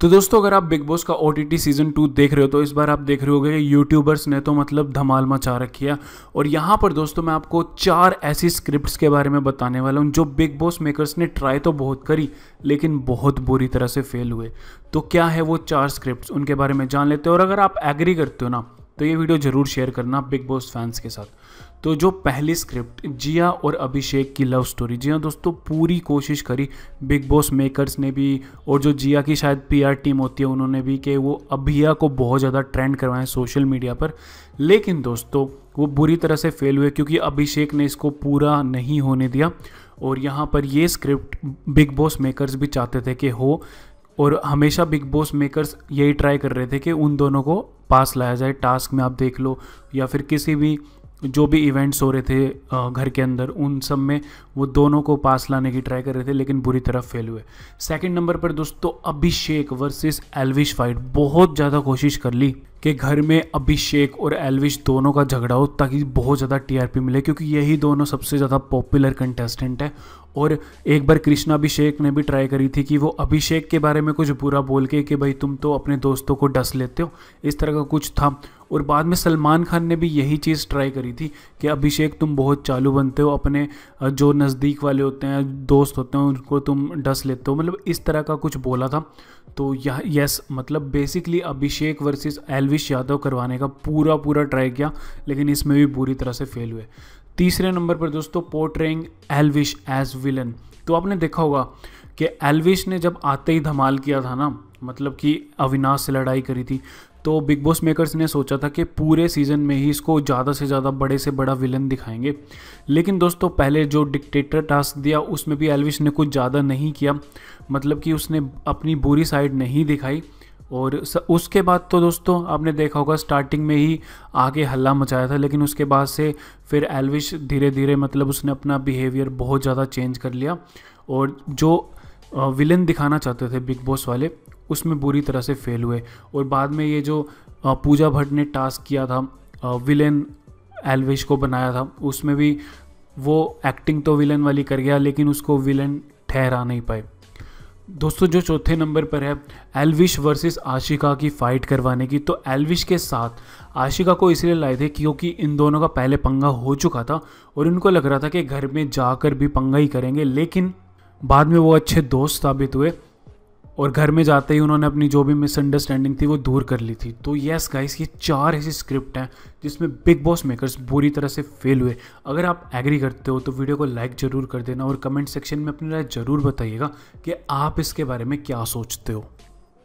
तो दोस्तों अगर आप बिग बॉस का ओ सीज़न टू देख रहे हो तो इस बार आप देख रहे हो कि यूट्यूबर्स ने तो मतलब धमाल मचा रखी है और यहाँ पर दोस्तों मैं आपको चार ऐसी स्क्रिप्ट्स के बारे में बताने वाला हूँ जो बिग बॉस मेकर्स ने ट्राई तो बहुत करी लेकिन बहुत बुरी तरह से फेल हुए तो क्या है वो चार स्क्रिप्ट उनके बारे में जान लेते हो और अगर आप एग्री करते हो ना तो ये वीडियो ज़रूर शेयर करना बिग बॉस फैंस के साथ तो जो पहली स्क्रिप्ट जिया और अभिषेक की लव स्टोरी जी हाँ दोस्तों पूरी कोशिश करी बिग बॉस मेकर्स ने भी और जो जिया की शायद पीआर टीम होती है उन्होंने भी कि वो अभिया को बहुत ज़्यादा ट्रेंड करवाएं सोशल मीडिया पर लेकिन दोस्तों वो बुरी तरह से फेल हुए क्योंकि अभिषेक ने इसको पूरा नहीं होने दिया और यहाँ पर ये स्क्रिप्ट बिग बॉस मेकर्स भी चाहते थे कि हो और हमेशा बिग बॉस मेकर्स यही ट्राई कर रहे थे कि उन दोनों को पास लाया जाए टास्क में आप देख लो या फिर किसी भी जो भी इवेंट्स हो रहे थे घर के अंदर उन सब में वो दोनों को पास लाने की ट्राई कर रहे थे लेकिन बुरी तरह फेल हुए सेकंड नंबर पर दोस्तों अभिषेक वर्सेस एल्विश फाइट बहुत ज़्यादा कोशिश कर ली के घर में अभिषेक और एलविश दोनों का झगड़ा हो ताकि बहुत ज़्यादा टीआरपी मिले क्योंकि यही दोनों सबसे ज़्यादा पॉपुलर कंटेस्टेंट है और एक बार कृष्णा अभिषेक ने भी ट्राई करी थी कि वो अभिषेक के बारे में कुछ बुरा बोल के कि भाई तुम तो अपने दोस्तों को डस लेते हो इस तरह का कुछ था और बाद में सलमान खान ने भी यही चीज़ ट्राई करी थी कि अभिषेक तुम बहुत चालू बनते हो अपने जो नज़दीक वाले होते हैं दोस्त होते हैं उनको तुम डस लेते हो मतलब इस तरह का कुछ बोला था तो यह यस मतलब basically Abhishek versus Elvish Yadav करवाने का पूरा पूरा ट्राई किया लेकिन इसमें भी बुरी तरह से फेल हुए तीसरे नंबर पर दोस्तों पोर्ट्रेइंग एलविश एज विलन तो आपने देखा होगा कि एलविश ने जब आते ही धमाल किया था ना मतलब कि अविनाश से लड़ाई करी थी तो बिग बॉस मेकर्स ने सोचा था कि पूरे सीज़न में ही इसको ज़्यादा से ज़्यादा बड़े से बड़ा विलन दिखाएंगे लेकिन दोस्तों पहले जो डिक्टेटर टास्क दिया उसमें भी एलविश ने कुछ ज़्यादा नहीं किया मतलब कि उसने अपनी बुरी साइड नहीं दिखाई और उसके बाद तो दोस्तों आपने देखा होगा स्टार्टिंग में ही आगे हल्ला मचाया था लेकिन उसके बाद से फिर एलविश धीरे धीरे मतलब उसने अपना बिहेवियर बहुत ज़्यादा चेंज कर लिया और जो विलन दिखाना चाहते थे बिग बॉस वाले उसमें बुरी तरह से फेल हुए और बाद में ये जो पूजा भट्ट ने टास्क किया था विलेन एलविश को बनाया था उसमें भी वो एक्टिंग तो विलेन वाली कर गया लेकिन उसको विलेन ठहरा नहीं पाए दोस्तों जो चौथे नंबर पर है एलविश वर्सेस आशिका की फ़ाइट करवाने की तो एलविश के साथ आशिका को इसलिए लाए थे क्योंकि इन दोनों का पहले पंगा हो चुका था और इनको लग रहा था कि घर में जाकर भी पंगा ही करेंगे लेकिन बाद में वो अच्छे दोस्त साबित हुए और घर में जाते ही उन्होंने अपनी जो भी मिसअंडरस्टैंडिंग थी वो दूर कर ली थी तो यस गाइस ये चार ऐसी स्क्रिप्ट हैं जिसमें बिग बॉस मेकर्स बुरी तरह से फेल हुए अगर आप एग्री करते हो तो वीडियो को लाइक ज़रूर कर देना और कमेंट सेक्शन में अपनी राय ज़रूर बताइएगा कि आप इसके बारे में क्या सोचते हो